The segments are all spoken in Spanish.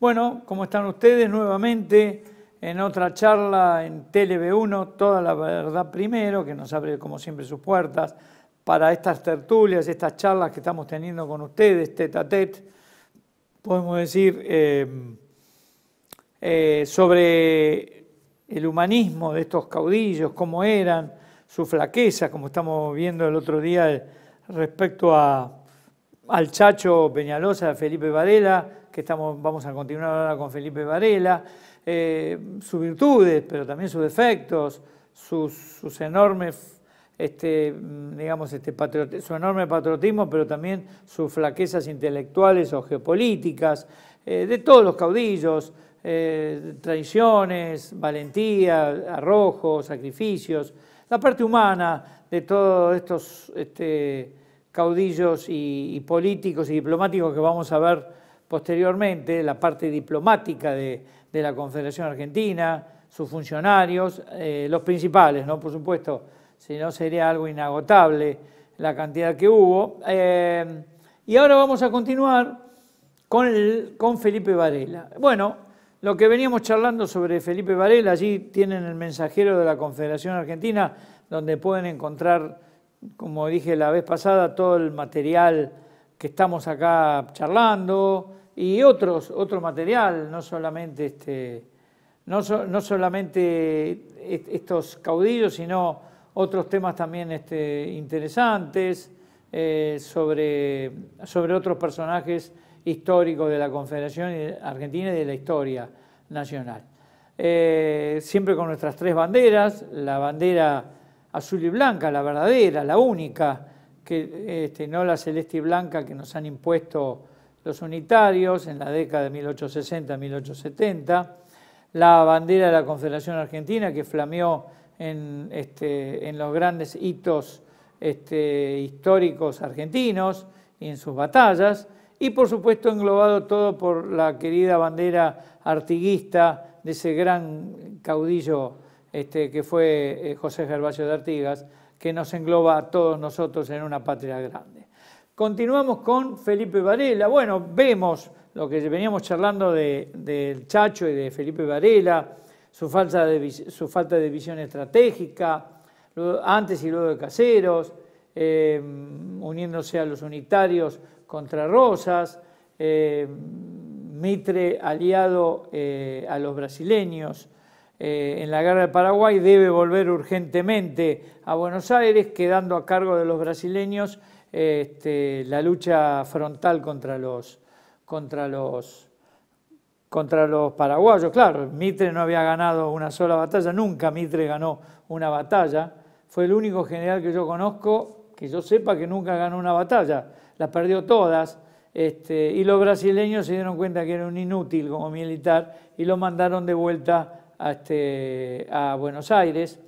Bueno, ¿cómo están ustedes? Nuevamente en otra charla en TLB1, Toda la Verdad Primero, que nos abre como siempre sus puertas para estas tertulias, estas charlas que estamos teniendo con ustedes, tete a podemos decir, eh, eh, sobre el humanismo de estos caudillos, cómo eran, su flaqueza, como estamos viendo el otro día respecto a, al Chacho Peñalosa, Felipe Varela, que vamos a continuar ahora con Felipe Varela, eh, sus virtudes, pero también sus defectos, sus, enormes, este, digamos, este su enorme patriotismo, pero también sus flaquezas intelectuales o geopolíticas, eh, de todos los caudillos, eh, traiciones, valentía, arrojos, sacrificios, la parte humana de todos estos este, caudillos y políticos y diplomáticos que vamos a ver posteriormente la parte diplomática de, la Confederación Argentina, sus funcionarios, eh, los principales, ¿no? Por supuesto, si no sería algo inagotable la cantidad que hubo. Eh, y ahora vamos a continuar con, con Felipe Varela. Bueno, lo que veníamos charlando sobre Felipe Varela, allí tienen el mensajero de la Confederación Argentina, donde pueden encontrar, como dije la vez pasada, todo el material que estamos acá charlando, y otros, otro material, no solamente, este, no, solamente estos caudillos, sino otros temas también este, interesantes eh, sobre, sobre otros personajes históricos de la Confederación Argentina y de la historia nacional. Eh, siempre con nuestras tres banderas, la bandera azul y blanca, la verdadera, la única, que este, no la celeste y blanca que nos han impuesto unitarios en la década de 1860-1870, la bandera de la Confederación Argentina que flameó en, este, los grandes hitos este, históricos argentinos y en sus batallas, y por supuesto englobado todo por la querida bandera artiguista de ese gran caudillo este, que fue eh, José Gervasio de Artigas, que nos engloba a todos nosotros en una patria grande. Continuamos con Felipe Varela. Bueno, vemos lo que veníamos charlando del Chacho y de Felipe Varela, su falta de, visión estratégica, antes y luego de Caseros, em, uniéndose a los unitarios contra Rosas, em, Mitre aliado eh, a los brasileños. Eh, en la guerra de Paraguay debe volver urgentemente a Buenos Aires, quedando a cargo de los brasileños este, la lucha frontal contra los, contra los, contra los paraguayos. Claro, Mitre no había ganado una sola batalla, nunca Mitre ganó una batalla. Fue el único general que yo conozco que yo sepa que nunca ganó una batalla. Las perdió todas. Este, y los brasileños se dieron cuenta que era un inútil como militar y lo mandaron de vuelta a este, Buenos Aires.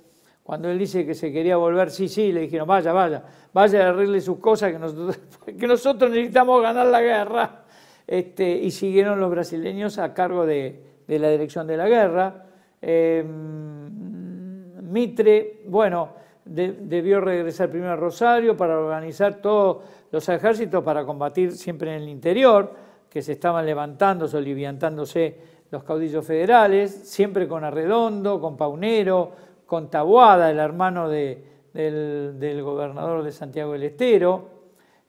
Cuando él dice que se quería volver, sí, sí, le dijeron, vaya, vaya, vaya a arregle sus cosas, que nosotros, necesitamos ganar la guerra. Este, y siguieron los brasileños a cargo de, la dirección de la guerra. Em, Mitre, bueno, debió regresar primero a Rosario para organizar todos los ejércitos para combatir siempre en el interior, que se estaban levantando, soliviantándose los caudillos federales, siempre con Arredondo, con Paunero, con el hermano del, gobernador de Santiago del Estero.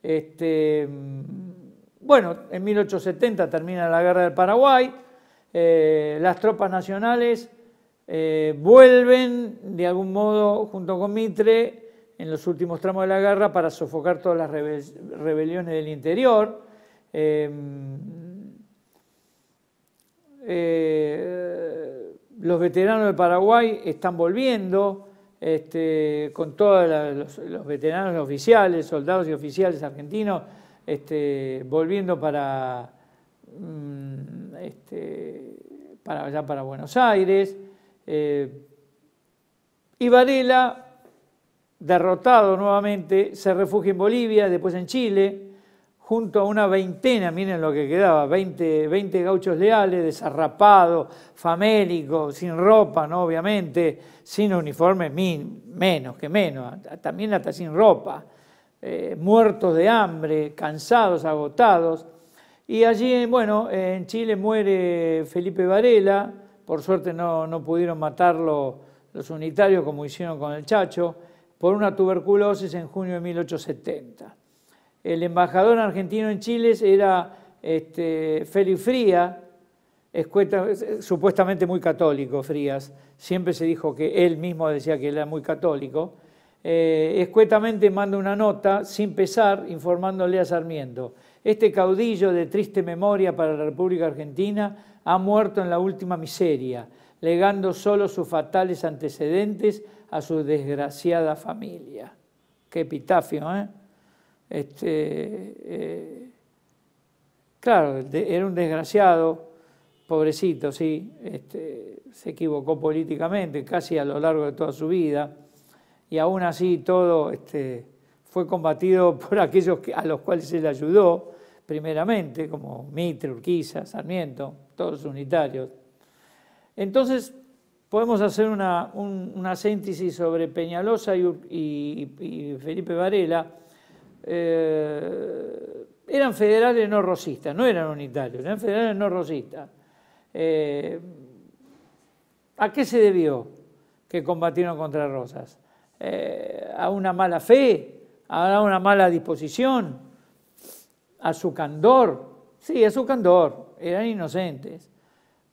Este, mm, bueno, en 1870 termina la guerra del Paraguay, eh, las tropas nacionales eh, vuelven de algún modo junto con Mitre en los últimos tramos de la guerra para sofocar todas las rebeliones del interior. Em, eh, los veteranos de Paraguay están volviendo, este, con todos los, veteranos oficiales, soldados y oficiales argentinos, este, volviendo mm, este, para, allá para Buenos Aires. Eh, y Varela, derrotado nuevamente, se refugia en Bolivia, después en Chile junto a una veintena, miren lo que quedaba, 20, gauchos leales, desarrapados, famélicos, sin ropa, ¿no? obviamente, sin uniforme, menos que menos, también hasta sin ropa, eh, muertos de hambre, cansados, agotados. Y allí, bueno, en Chile muere Felipe Varela, por suerte no, no pudieron matarlo los unitarios como hicieron con el Chacho, por una tuberculosis en junio de 1870. El embajador argentino en Chile era este, Félix Frías, supuestamente muy católico, Frías. Siempre se dijo que él mismo decía que era muy católico. Eh, escuetamente manda una nota sin pesar informándole a Sarmiento. Este caudillo de triste memoria para la República Argentina ha muerto en la última miseria, legando solo sus fatales antecedentes a su desgraciada familia. Qué epitafio, ¿eh? Este, eh, claro, era un desgraciado, pobrecito, sí, este, se equivocó políticamente casi a lo largo de toda su vida, y aún así todo este, fue combatido por aquellos a los cuales se le ayudó, primeramente, como Mitre, Urquiza, Sarmiento, todos unitarios. Entonces, podemos hacer una, síntesis sobre Peñalosa y Felipe Varela, eh, eran federales no rosistas, no eran unitarios, eran federales no rosistas. Eh, ¿A qué se debió que combatieron contra Rosas? Eh, ¿A una mala fe? ¿A una mala disposición? ¿A su candor? Sí, a su candor, eran inocentes.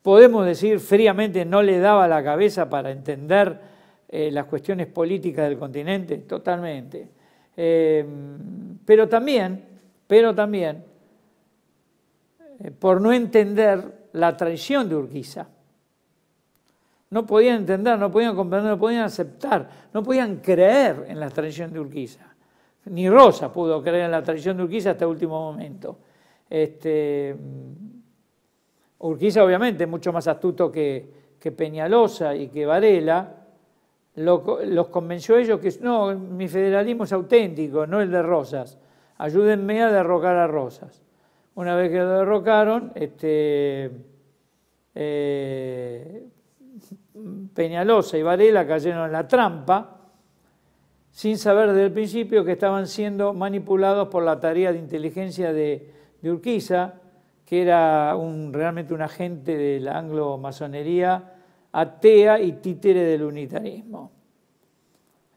Podemos decir fríamente no le daba la cabeza para entender las cuestiones políticas del continente, totalmente. Em, pero también, pero también, eh, por no entender la traición de Urquiza. No podían entender, no podían comprender, no podían aceptar, no podían creer en la traición de Urquiza. Ni Rosa pudo creer en la traición de Urquiza hasta el último momento. Este, mm, Urquiza obviamente mucho más astuto que, que Peñalosa y que Varela, los convenció ellos que no, mi federalismo es auténtico, no el de Rosas. Ayúdenme a derrocar a Rosas. Una vez que lo derrocaron, este, eh, Peñalosa y Varela cayeron en la trampa sin saber desde el principio que estaban siendo manipulados por la tarea de inteligencia de, Urquiza, que era realmente un agente de la anglo-masonería atea y títere del unitarismo.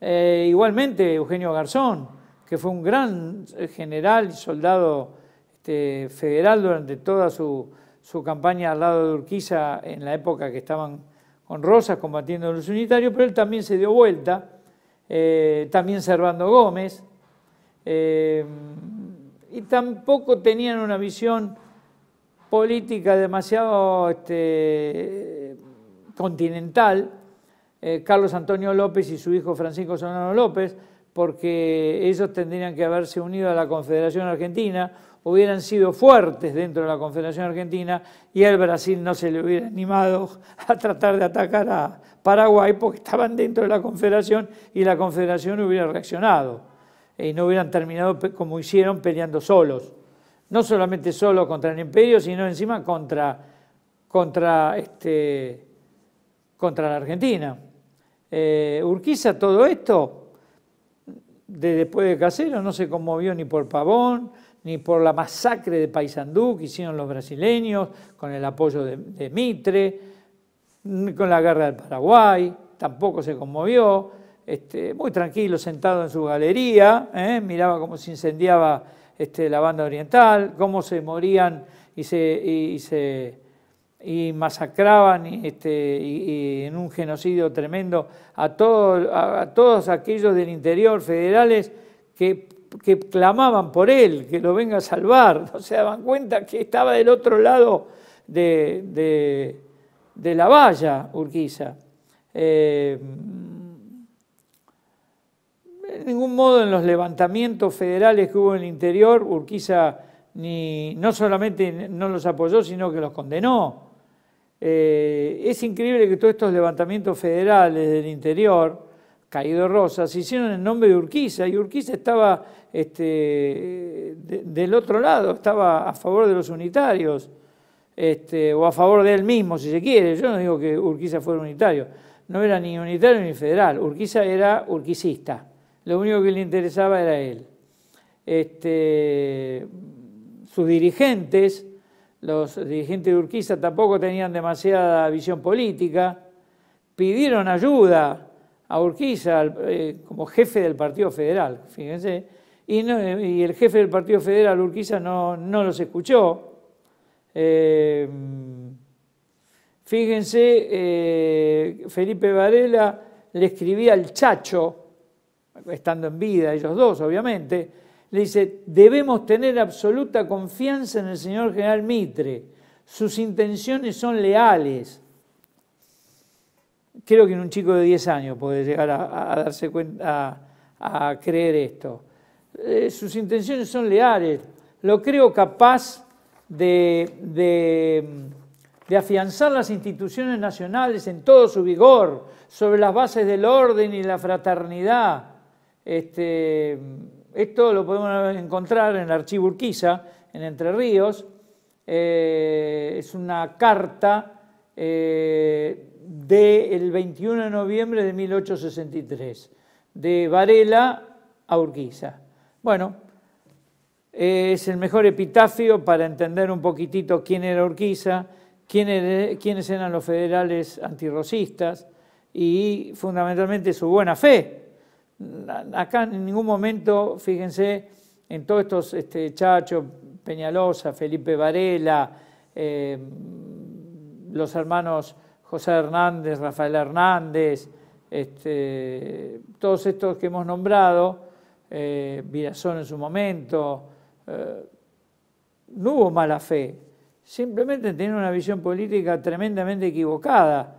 Eh, igualmente, Eugenio Garzón, que fue un gran general y soldado este, federal durante toda su, campaña al lado de Urquiza en la época que estaban con Rosas combatiendo los unitarios, pero él también se dio vuelta, eh, también Servando Gómez, eh, y tampoco tenían una visión política demasiado este, continental, eh, Carlos Antonio López y su hijo Francisco Solano López, porque ellos tendrían que haberse unido a la Confederación Argentina, hubieran sido fuertes dentro de la Confederación Argentina y al Brasil no se le hubiera animado a tratar de atacar a Paraguay porque estaban dentro de la Confederación y la Confederación hubiera reaccionado eh, y no hubieran terminado como hicieron peleando solos. No solamente solo contra el imperio, sino encima contra, contra este, contra la Argentina. Eh, Urquiza todo esto, de después de Casero, no se conmovió ni por Pavón, ni por la masacre de Paysandú que hicieron los brasileños con el apoyo de, Mitre, con la guerra del Paraguay, tampoco se conmovió, este, muy tranquilo, sentado en su galería, ¿eh? miraba cómo se incendiaba este, la banda oriental, cómo se morían y se y masacraban este, en un genocidio tremendo a, todos a, todos aquellos del interior federales que, clamaban por él, que lo venga a salvar. No se daban cuenta que estaba del otro lado de, la valla Urquiza. Eh, en ningún modo en los levantamientos federales que hubo en el interior, Urquiza ni, no solamente no los apoyó, sino que los condenó. Eh, es increíble que todos estos levantamientos federales del interior, Caído Rosas, se hicieron en nombre de Urquiza y Urquiza estaba este, del otro lado, estaba a favor de los unitarios este, o a favor de él mismo, si se quiere. Yo no digo que Urquiza fuera unitario, no era ni unitario ni federal, Urquiza era urquicista, lo único que le interesaba era él. Este, sus dirigentes, los dirigentes de Urquiza tampoco tenían demasiada visión política, pidieron ayuda a Urquiza eh, como jefe del Partido Federal, fíjense, y, el jefe del Partido Federal, Urquiza, no, los escuchó. Eh, fíjense, eh, Felipe Varela le escribía al Chacho, estando en vida ellos dos, obviamente, le dice, debemos tener absoluta confianza en el señor general Mitre, sus intenciones son leales. Creo que en un chico de 10 años puede llegar a, darse cuenta, a, creer esto. Eh, sus intenciones son leales. Lo creo capaz de, afianzar las instituciones nacionales en todo su vigor, sobre las bases del orden y la fraternidad. Este, esto lo podemos encontrar en el archivo Urquiza, en Entre Ríos. Eh, es una carta eh, del 21 de noviembre de 1863, de Varela a Urquiza. Bueno, eh, es el mejor epitafio para entender un poquitito quién era Urquiza, quiénes eran los federales antirrocistas y fundamentalmente su buena fe acá en ningún momento, fíjense, en todos estos este, Chacho, Peñalosa, Felipe Varela, eh, los hermanos José Hernández, Rafael Hernández, este, todos estos que hemos nombrado, eh, Virazón en su momento, eh, no hubo mala fe, simplemente tenían una visión política tremendamente equivocada.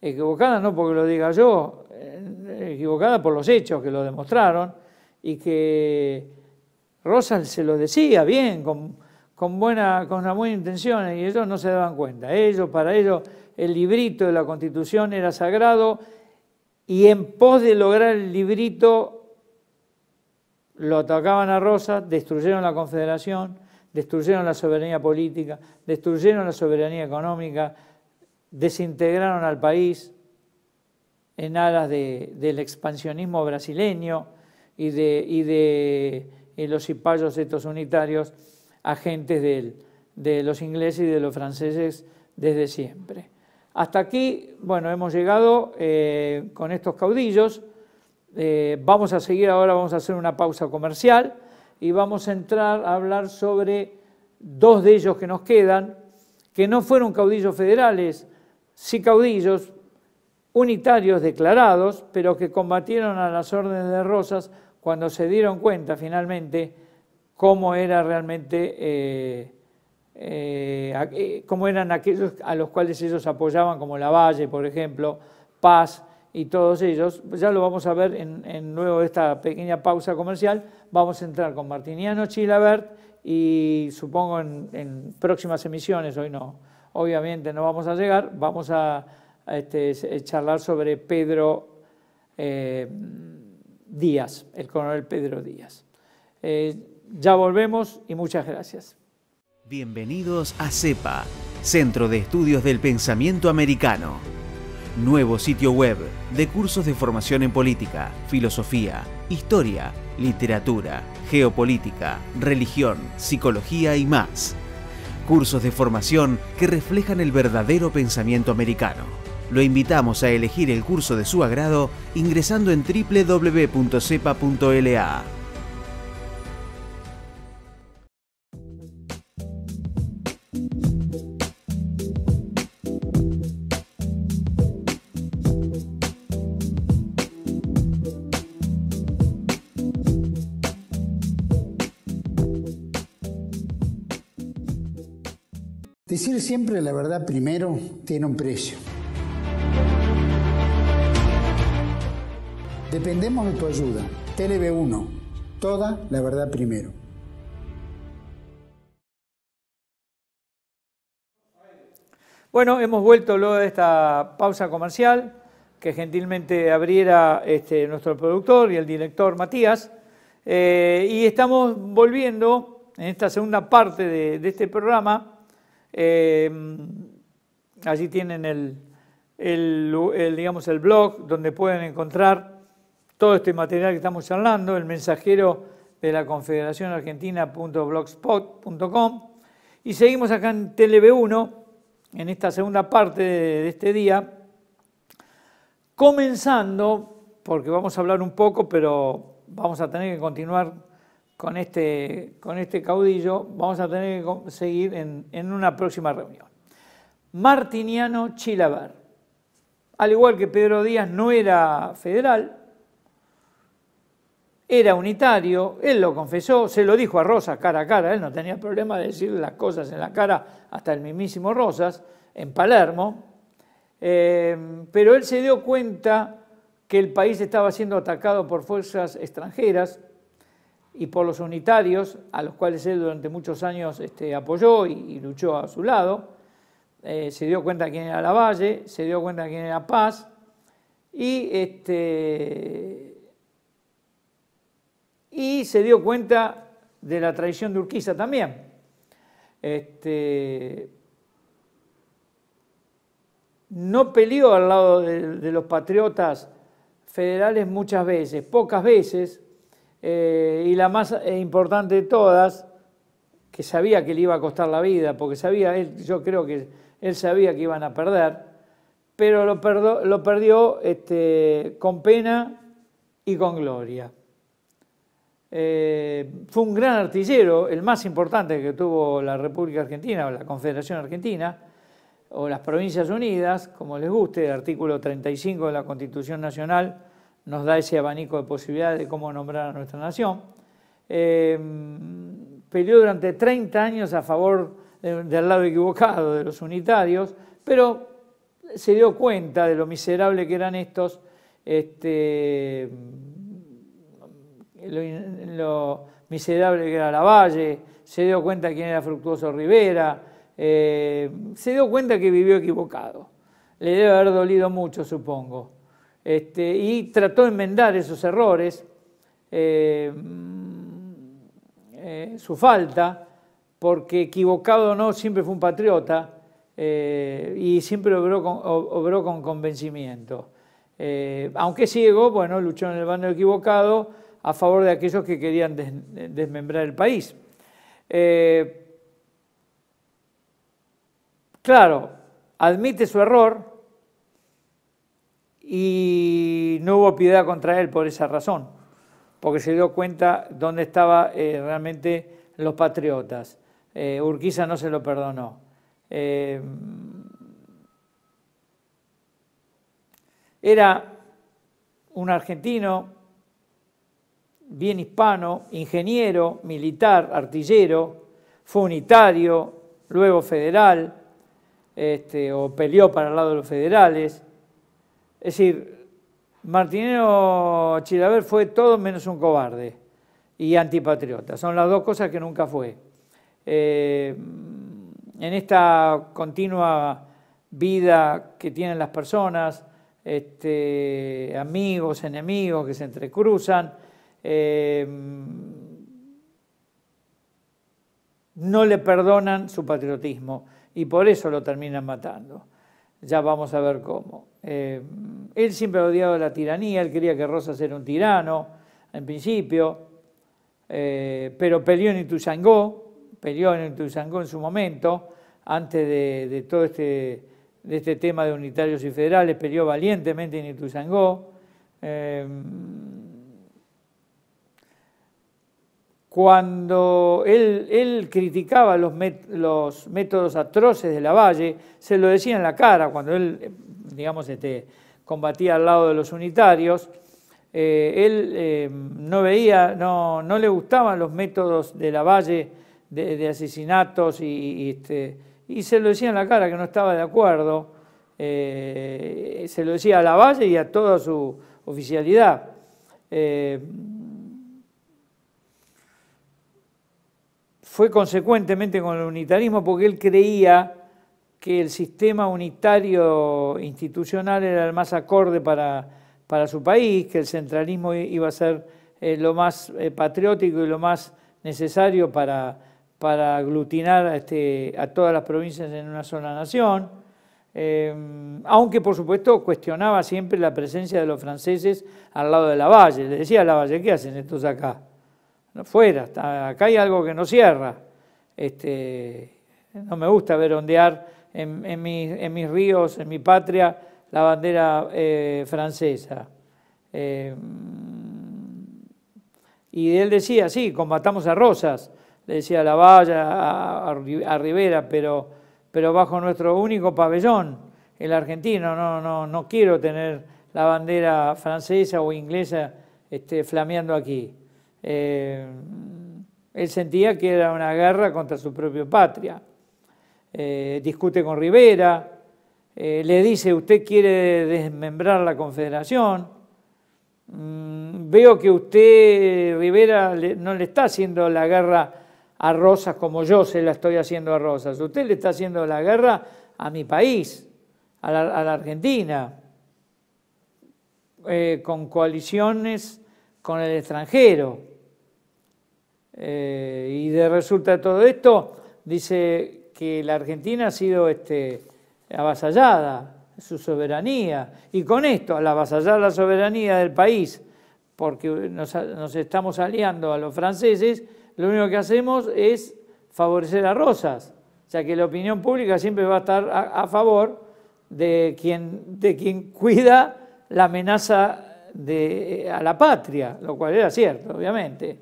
Equivocada no porque lo diga yo, equivocada por los hechos que lo demostraron y que ...Rosa se lo decía bien, con, buena, con una buena intención, y ellos no se daban cuenta. Ellos, para ellos, el librito de la Constitución era sagrado y en pos de lograr el librito lo atacaban a Rosa... destruyeron la Confederación, destruyeron la soberanía política, destruyeron la soberanía económica, desintegraron al país, en aras del expansionismo brasileño y de, de los cipayos estos unitarios, agentes de los ingleses y de los franceses desde siempre. Hasta aquí, bueno, hemos llegado eh, con estos caudillos. Eh, vamos a seguir ahora, vamos a hacer una pausa comercial y vamos a entrar a hablar sobre dos de ellos que nos quedan, que no fueron caudillos federales, sí caudillos, unitarios declarados, pero que combatieron a las órdenes de Rosas cuando se dieron cuenta finalmente cómo era realmente eh, eh, eh, cómo eran aquellos a los cuales ellos apoyaban, como Lavalle, por ejemplo, Paz y todos ellos. Ya lo vamos a ver en, nuevo esta pequeña pausa comercial. Vamos a entrar con Martiniano Chilabert y supongo en próximas emisiones, hoy no, obviamente no vamos a llegar, vamos a este, eh, charlar sobre Pedro eh, Díaz, el coronel Pedro Díaz. Eh, ya volvemos y muchas gracias. Bienvenidos a CEPA, Centro de Estudios del Pensamiento Americano. Nuevo sitio web de cursos de formación en política, filosofía, historia, literatura, geopolítica, religión, psicología y más. Cursos de formación que reflejan el verdadero pensamiento americano. Lo invitamos a elegir el curso de su agrado ingresando en www.cepa.la. Decir siempre la verdad primero tiene un precio. Dependemos de tu ayuda. TLB1. Toda la verdad primero. Bueno, hemos vuelto luego de esta pausa comercial que gentilmente abriera este, nuestro productor y el director Matías. Eh, y estamos volviendo en esta segunda parte de, este programa. Eh, allí tienen digamos, el blog donde pueden encontrar todo este material que estamos hablando, el mensajero de la Confederación Argentina.blogspot.com. Y seguimos acá en TLB1, en esta segunda parte de este día, comenzando, porque vamos a hablar un poco, pero vamos a tener que continuar con este, con este caudillo, vamos a tener que seguir en, una próxima reunión. Martiniano Chilabar, Al igual que Pedro Díaz no era federal, era unitario, él lo confesó, se lo dijo a Rosas cara a cara, él no tenía problema de decir las cosas en la cara hasta el mismísimo Rosas, en Palermo, eh, pero él se dio cuenta que el país estaba siendo atacado por fuerzas extranjeras y por los unitarios, a los cuales él durante muchos años este, apoyó y, luchó a su lado, eh, se dio cuenta quién era Lavalle, se dio cuenta quién era Paz, y este, y se dio cuenta de la traición de Urquiza también. Este, no peleó al lado de, los patriotas federales muchas veces, pocas veces, eh, y la más importante de todas, que sabía que le iba a costar la vida, porque sabía, yo creo que él sabía que iban a perder, pero lo, perdió este, con pena y con gloria. Eh, fue un gran artillero, el más importante que tuvo la República Argentina o la Confederación Argentina o las Provincias Unidas, como les guste, el artículo 35 de la Constitución Nacional nos da ese abanico de posibilidades de cómo nombrar a nuestra nación. Eh, peleó durante 30 años a favor del lado equivocado de los unitarios, pero se dio cuenta de lo miserable que eran estos, este, lo, miserable que era Lavalle, se dio cuenta quién era Fructuoso Rivera, eh, se dio cuenta que vivió equivocado. Le debe haber dolido mucho, supongo. Este, y trató de enmendar esos errores, eh, eh, su falta, porque equivocado o no, siempre fue un patriota y siempre con, obró con convencimiento. aunque ciego, bueno, luchó en el bando equivocado a favor de aquellos que querían desmembrar el país. Eh, claro, admite su error y no hubo piedad contra él por esa razón, porque se dio cuenta dónde estaban eh, realmente los patriotas. Eh, Urquiza no se lo perdonó. era un argentino bien hispano, ingeniero, militar, artillero, fue unitario, luego federal, este, o peleó para el lado de los federales. Es decir, Martinero Chilaver fue todo menos un cobarde y antipatriota. Son las dos cosas que nunca fue. Eh, en esta continua vida que tienen las personas, este, amigos, enemigos que se entrecruzan, eh, no le perdonan su patriotismo y por eso lo terminan matando. Ya vamos a ver cómo. Eh, él siempre ha odiado la tiranía, él quería que Rosas era un tirano, en principio, eh, pero peleó en Ituzaingó, peleó en Ituzaingó en su momento, antes de, todo este, de este tema de unitarios y federales, peleó valientemente en Ituzaingó. Eh, cuando él, criticaba los, métodos atroces de Lavalle, se lo decía en la cara, cuando él, digamos, este, combatía al lado de los unitarios, eh, él eh, no veía, no, le gustaban los métodos de Lavalle de, de asesinatos este, y, se lo decía en la cara que no estaba de acuerdo, eh, se lo decía a La Lavalle y a toda su oficialidad. fue consecuentemente con el unitarismo porque él creía que el sistema unitario institucional era el más acorde para, para su país, que el centralismo iba a ser eh, lo más eh, patriótico y lo más necesario para, para aglutinar a, este, a todas las provincias en una sola nación, em, aunque por supuesto cuestionaba siempre la presencia de los franceses al lado de la valle, Le decía a valle, ¿qué hacen estos acá? fuera, acá hay algo que no cierra. Este, no me gusta ver ondear en, mis, ríos, en mi patria, la bandera eh, francesa. Eh, y él decía, sí, combatamos a Rosas, le decía a la valla, a, Rivera, pero, bajo nuestro único pabellón, el argentino, no, no, no quiero tener la bandera francesa o inglesa este, flameando aquí. Eh, él sentía que era una guerra contra su propia patria. Eh, discute con Rivera, eh, le dice, usted quiere desmembrar la confederación, mm, veo que usted, Rivera, no le está haciendo la guerra a Rosas como yo se la estoy haciendo a Rosas, usted le está haciendo la guerra a mi país, a la, Argentina, con coaliciones con el extranjero. Eh, y de resulta de todo esto, dice que la Argentina ha sido este, avasallada, su soberanía, y con esto, al avasallar la soberanía del país, porque nos, estamos aliando a los franceses, lo único que hacemos es favorecer a Rosas, ya que la opinión pública siempre va a estar a, favor de quien, de quien cuida la amenaza a la patria, lo cual era cierto, obviamente.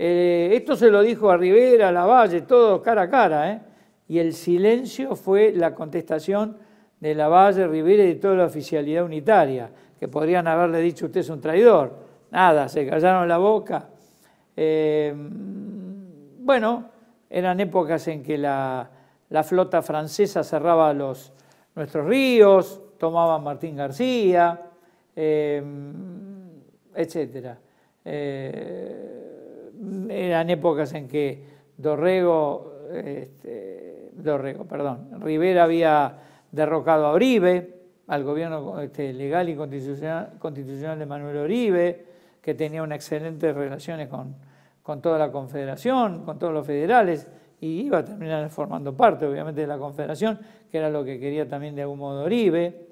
Eh, esto se lo dijo a Rivera, a Lavalle, todo cara a cara, ¿eh? Y el silencio fue la contestación de Lavalle, Rivera y de toda la oficialidad unitaria, que podrían haberle dicho usted es un traidor. Nada, se callaron la boca. Eh, bueno, eran épocas en que la, flota francesa cerraba los, nuestros ríos, tomaba Martín García, etcétera etc eran épocas en que este, Dorrego, perdón, Rivera había derrocado a Oribe, al gobierno este, legal y constitucional, de Manuel Oribe, que tenía unas excelentes relaciones con, toda la Confederación, con todos los federales, y iba a terminar formando parte, obviamente, de la Confederación, que era lo que quería también de algún modo Oribe.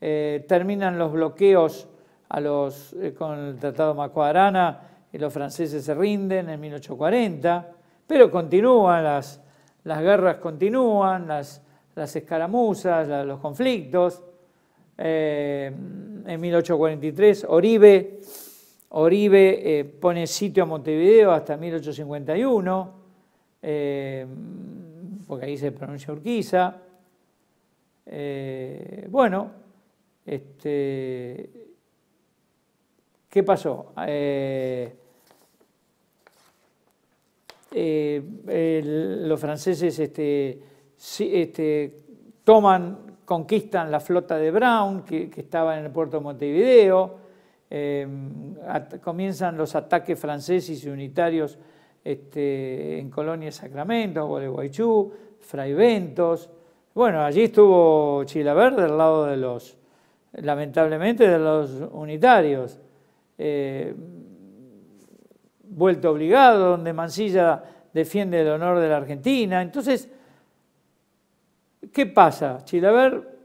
Eh, terminan los bloqueos a eh, con el Tratado Macuarana y los franceses se rinden en 1840, pero continúan las, las guerras, continúan las, las escaramuzas, los conflictos. Eh, en 1843 Oribe, Oribe eh, pone sitio a Montevideo hasta 1851, eh, porque ahí se pronuncia Urquiza. bueno, este, ¿Qué pasó? Eh, eh, los franceses este, este, toman, conquistan la flota de Brown, que, estaba en el puerto de Montevideo, eh, comienzan los ataques franceses y unitarios este, en Colonia Sacramento, Gualeguaychú, Fraiventos. Bueno, allí estuvo Chilaverde del lado de los, lamentablemente, de los unitarios. Eh, vuelto Obligado, donde Mansilla defiende el honor de la Argentina. Entonces, ¿qué pasa? Chilaver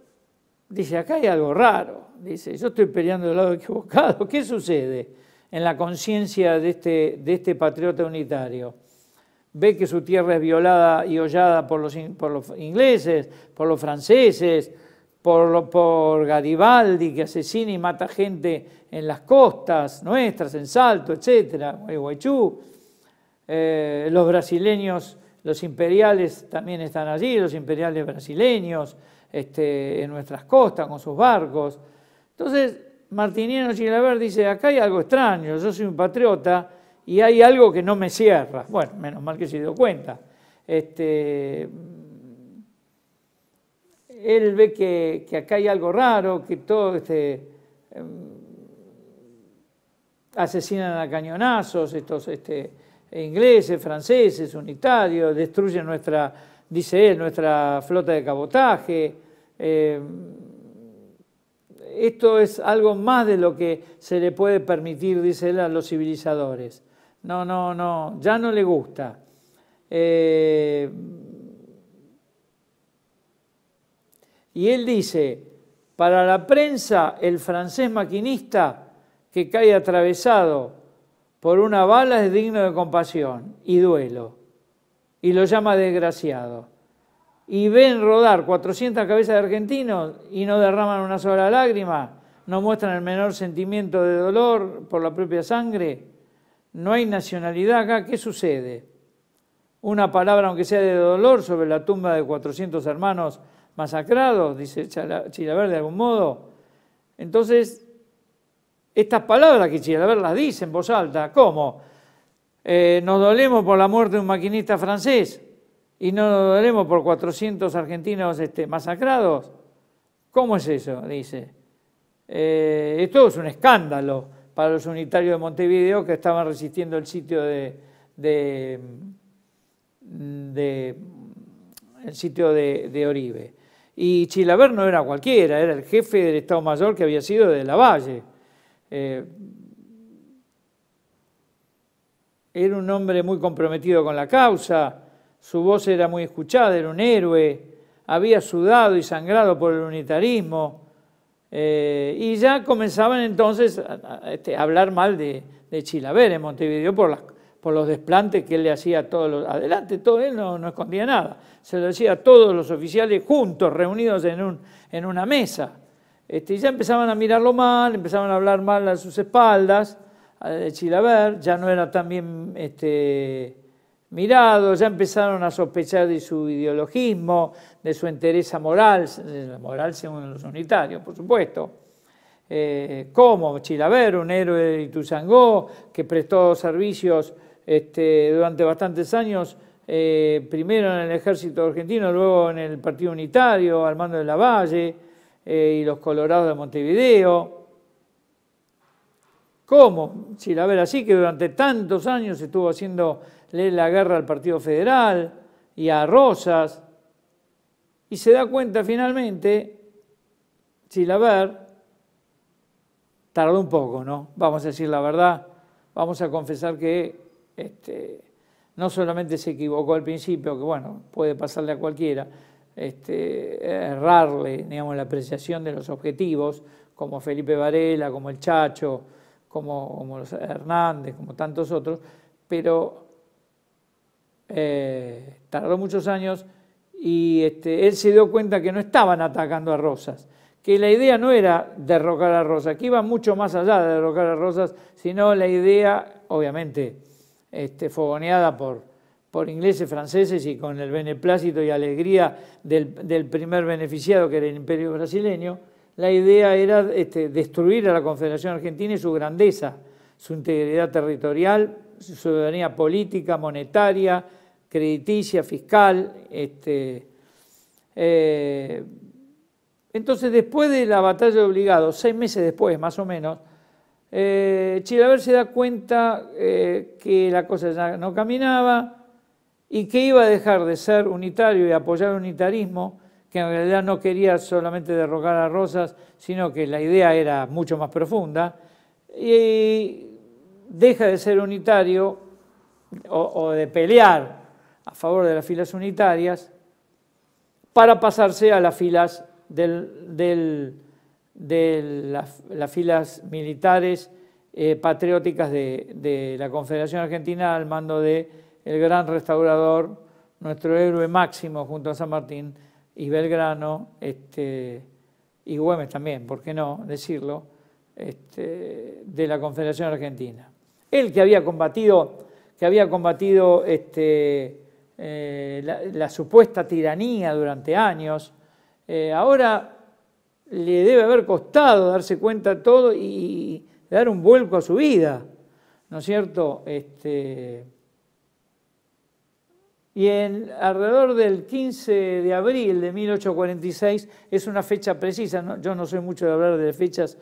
dice, acá hay algo raro. Dice, yo estoy peleando del lado equivocado. ¿Qué sucede en la conciencia de este, de este patriota unitario? Ve que su tierra es violada y hollada por los, ingleses, por los franceses, por, por Garibaldi, que asesina y mata gente en las costas nuestras, en Salto, etcétera, Guaychú. Eh, los brasileños, los imperiales también están allí, los imperiales brasileños, este, en nuestras costas con sus barcos. Entonces, Martiniano Gilaber dice, acá hay algo extraño, yo soy un patriota y hay algo que no me cierra. Bueno, menos mal que se dio cuenta. Este, él ve que, que acá hay algo raro, que todo este em, asesinan a cañonazos estos este, ingleses, franceses, unitarios, destruyen nuestra, dice él, nuestra flota de cabotaje. Eh, esto es algo más de lo que se le puede permitir, dice él, a los civilizadores. No, no, no, ya no le gusta. Eh, y él dice, para la prensa el francés maquinista que cae atravesado por una bala es digno de compasión y duelo, y lo llama desgraciado. Y ven rodar 400 cabezas de argentinos y no derraman una sola lágrima, no muestran el menor sentimiento de dolor por la propia sangre. No hay nacionalidad acá. ¿Qué sucede? Una palabra, aunque sea de dolor, sobre la tumba de 400 hermanos masacrados, dice Chilaverde de algún modo. Entonces, estas palabras que Chilaver las dice en voz alta. ¿Cómo? Eh, nos dolemos por la muerte de un maquinista francés y no nos dolemos por 400 argentinos este, masacrados. ¿Cómo es eso? Dice. Eh, esto es un escándalo para los unitarios de Montevideo que estaban resistiendo el sitio de, de, el sitio de, de, Oribe. Y Chilaver no era cualquiera, era el jefe del Estado Mayor que había sido de Lavalle. Eh, era un hombre muy comprometido con la causa, su voz era muy escuchada, era un héroe, había sudado y sangrado por el unitarismo, eh, y ya comenzaban entonces a, este, hablar mal de, de, en Montevideo por, los desplantes que él le hacía a todos los... Adelante, todo él no, escondía nada, se lo decía a todos los oficiales juntos, reunidos en una mesa. Este, ya empezaban a mirarlo mal, empezaban a hablar mal a sus espaldas, de Chilaver, ya no era tan bien este, mirado, ya empezaron a sospechar de su ideologismo, de su entereza moral, moral según los unitarios, por supuesto. Eh, como Chilaver, un héroe de Ituzangó, que prestó servicios este, durante bastantes años, eh, primero en el ejército argentino, luego en el Partido Unitario, al mando de la Valle, eh, y los colorados de Montevideo. ¿Cómo? Si la ver así, que durante tantos años estuvo haciendo la guerra al Partido Federal y a Rosas, y se da cuenta finalmente, si la ver, tardó un poco, ¿no? Vamos a decir la verdad, vamos a confesar que este, no solamente se equivocó al principio, que bueno, puede pasarle a cualquiera, este, errarle digamos, la apreciación de los objetivos, como Felipe Varela, como el Chacho, como, Hernández, como tantos otros, pero eh, tardó muchos años y este, él se dio cuenta que no estaban atacando a Rosas, que la idea no era derrocar a Rosas, que iba mucho más allá de derrocar a Rosas, sino la idea, obviamente, este, fogoneada por, por ingleses, franceses y con el beneplácito y alegría del, primer beneficiado que era el imperio brasileño, la idea era este, destruir a la Confederación Argentina y su grandeza, su integridad territorial, su soberanía política, monetaria, crediticia, fiscal. Este, eh, entonces, después de la batalla de Obligado, seis meses después más o menos, eh, Chilaver se da cuenta eh, que la cosa ya no caminaba, y que iba a dejar de ser unitario y apoyar el unitarismo, que en realidad no quería solamente derrocar a Rosas, sino que la idea era mucho más profunda, y deja de ser unitario o, de pelear a favor de las filas unitarias para pasarse a las filas filas militares eh, patrióticas de la Confederación Argentina al mando de el gran restaurador, nuestro héroe máximo junto a San Martín y Belgrano, este, y Güemes también, ¿por qué no decirlo? Este, de la Confederación Argentina. Él que había combatido, que había combatido este, eh, la, supuesta tiranía durante años, eh, ahora le debe haber costado darse cuenta de todo y, dar un vuelco a su vida, ¿no es cierto? Este, y alrededor del 15 de abril de 1846, es una fecha precisa, yo no soy mucho de hablar de fechas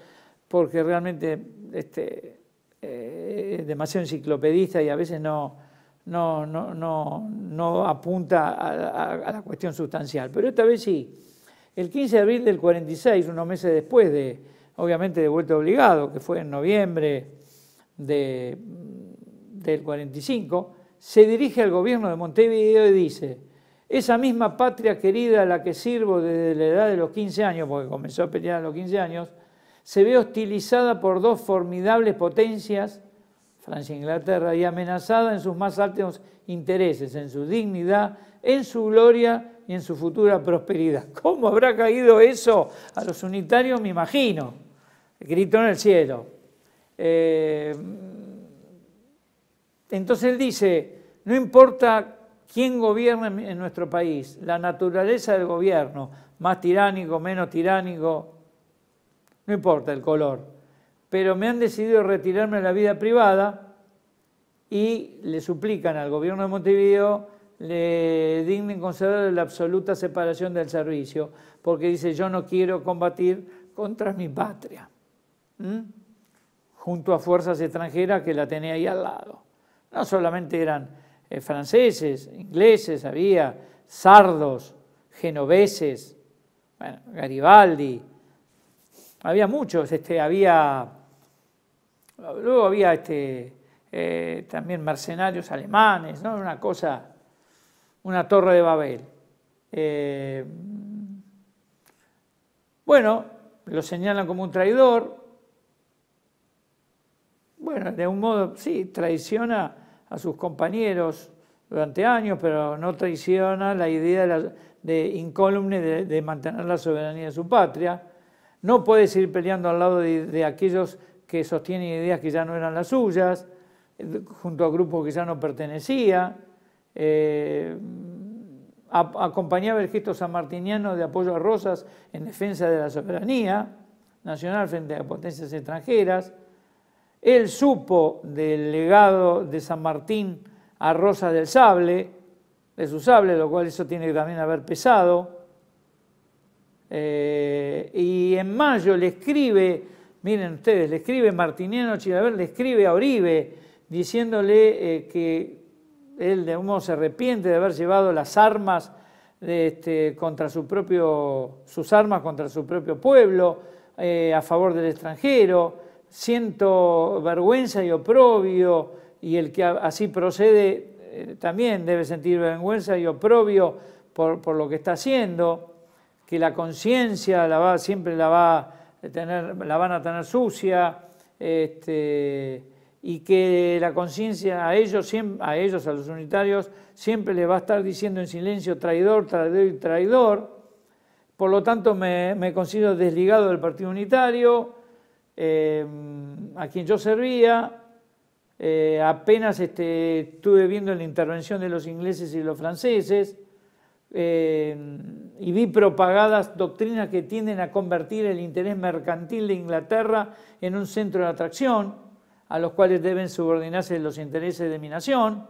porque realmente este, eh, es demasiado enciclopedista y a veces no, apunta a, la cuestión sustancial, pero esta vez sí. El 15 de abril del 46, unos meses después de, obviamente, de vuelta obligado, que fue en noviembre de, del 45, se dirige al gobierno de Montevideo y dice, esa misma patria querida a la que sirvo desde la edad de los 15 años, porque comenzó a pelear a los 15 años, se ve hostilizada por dos formidables potencias, Francia e Inglaterra, y amenazada en sus más altos intereses, en su dignidad, en su gloria y en su futura prosperidad. ¿Cómo habrá caído eso a los unitarios? Me imagino. Gritó en el cielo. Eh, entonces él dice, no importa quién gobierna en nuestro país, la naturaleza del gobierno, más tiránico, menos tiránico, no importa el color, pero me han decidido retirarme de la vida privada y le suplican al gobierno de Montevideo le dignen conceder la absoluta separación del servicio, porque dice yo no quiero combatir contra mi patria, junto a fuerzas extranjeras que la tenía ahí al lado. No solamente eran eh, franceses, ingleses, había sardos, genoveses, bueno, Garibaldi, había muchos, este, había, luego había este, eh, también mercenarios alemanes, ¿no? una cosa, una torre de Babel. Eh, bueno, lo señalan como un traidor, bueno, de un modo, sí, traiciona a sus compañeros durante años, pero no traiciona la idea de, de incólume de, mantener la soberanía de su patria. No puede seguir peleando al lado de, aquellos que sostienen ideas que ya no eran las suyas, junto a grupos que ya no pertenecía. Eh, acompañaba el gesto sanmartiniano de apoyo a Rosas en defensa de la soberanía nacional frente a potencias extranjeras. Él supo del legado de San Martín a Rosa del Sable, de su sable, lo cual eso tiene que también haber pesado. Eh, y en mayo le escribe, miren ustedes, le escribe Martiniano Chilaver, le escribe a Oribe diciéndole eh, que él de modo se arrepiente de haber llevado las armas este, contra su propio, sus armas contra su propio pueblo, eh, a favor del extranjero siento vergüenza y oprobio, y el que así procede eh, también debe sentir vergüenza y oprobio por, lo que está haciendo, que la conciencia siempre la, va tener, la van a tener sucia, este, y que la conciencia a ellos, a ellos, a los unitarios, siempre les va a estar diciendo en silencio traidor, traidor y traidor. Por lo tanto, me considero desligado del partido unitario, eh, a quien yo servía, eh, apenas este, estuve viendo la intervención de los ingleses y los franceses, eh, y vi propagadas doctrinas que tienden a convertir el interés mercantil de Inglaterra en un centro de atracción, a los cuales deben subordinarse los intereses de mi nación.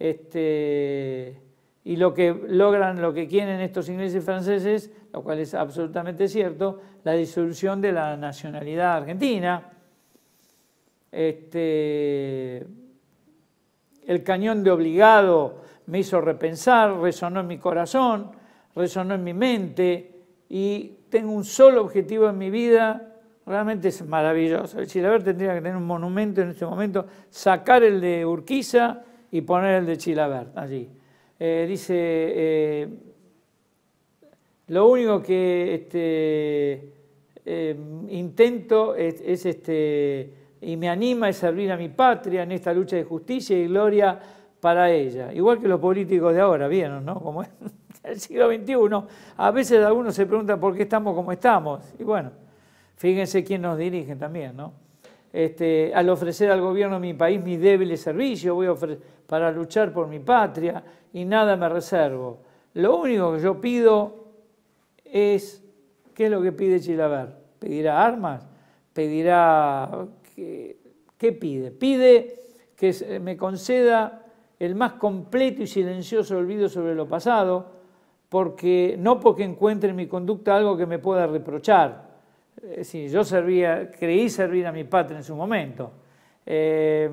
Este, y lo que logran, lo que quieren estos ingleses y franceses, lo cual es absolutamente cierto, la disolución de la nacionalidad argentina. Este, el cañón de obligado me hizo repensar, resonó en mi corazón, resonó en mi mente y tengo un solo objetivo en mi vida, realmente es maravilloso. El Chilaver tendría que tener un monumento en este momento, sacar el de Urquiza y poner el de Chilaver allí eh, dice, eh, lo único que este, eh, intento es, este, y me anima es servir a mi patria en esta lucha de justicia y gloria para ella. Igual que los políticos de ahora, vieron, ¿no? Como es el siglo XXI, a veces algunos se preguntan por qué estamos como estamos. Y bueno, fíjense quién nos dirige también, ¿no? Este, al ofrecer al gobierno de mi país mi débil servicio, voy a para luchar por mi patria y nada me reservo. Lo único que yo pido es, ¿qué es lo que pide Chilaver? ¿Pedirá armas? ¿Pedirá... ¿Qué, pide? Pide que me conceda el más completo y silencioso olvido sobre lo pasado, porque no porque encuentre en mi conducta algo que me pueda reprochar, eh, yo servía, creí servir a mi patria en su momento. Eh,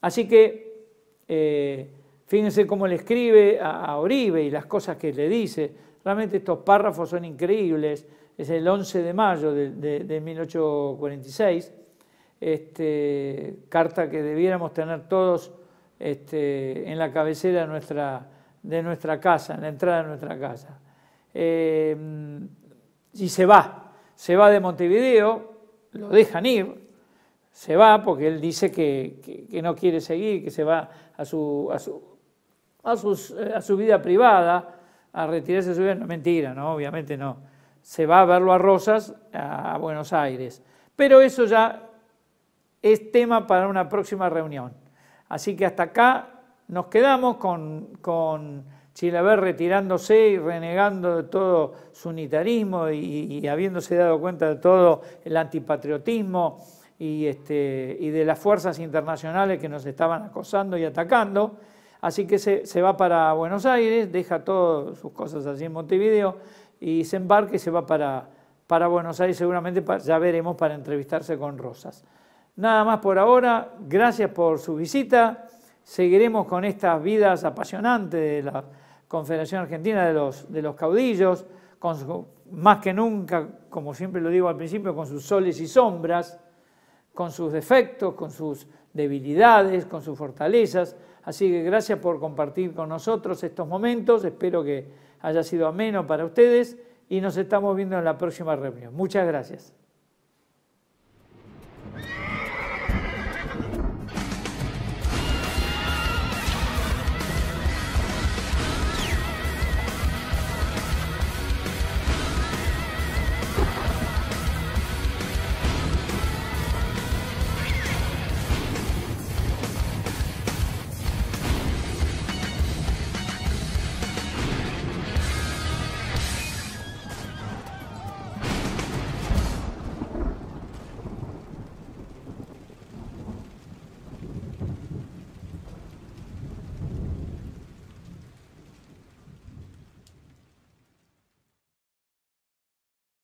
así que eh, fíjense cómo le escribe a, Oribe y las cosas que le dice. Realmente estos párrafos son increíbles. Es el 11 de mayo de, 1846, este, carta que debiéramos tener todos este, en la cabecera de nuestra, de nuestra casa, en la entrada de nuestra casa. y se va, se va de Montevideo, lo dejan ir, se va porque él dice que, no quiere seguir, que se va a su, a su eh, vida privada, a retirarse de su vida. mentira, no, obviamente no. Se va a verlo a Rosas, a Buenos Aires. Pero eso ya es tema para una próxima reunión. Así que hasta acá nos quedamos con ver retirándose y renegando de todo su unitarismo y, habiéndose dado cuenta de todo el antipatriotismo y, este, y de las fuerzas internacionales que nos estaban acosando y atacando. Así que se, va para Buenos Aires, deja todas sus cosas allí en Montevideo y se embarca y se va para, para Buenos Aires, seguramente ya veremos para entrevistarse con Rosas. Nada más por ahora, gracias por su visita, seguiremos con estas vidas apasionantes de la Confederación Argentina de los, de los Caudillos, más que nunca, como siempre lo digo al principio, con sus soles y sombras, con sus defectos, con sus debilidades, con sus fortalezas. Así que gracias por compartir con nosotros estos momentos, espero que haya sido ameno para ustedes y nos estamos viendo en la próxima reunión. Muchas gracias.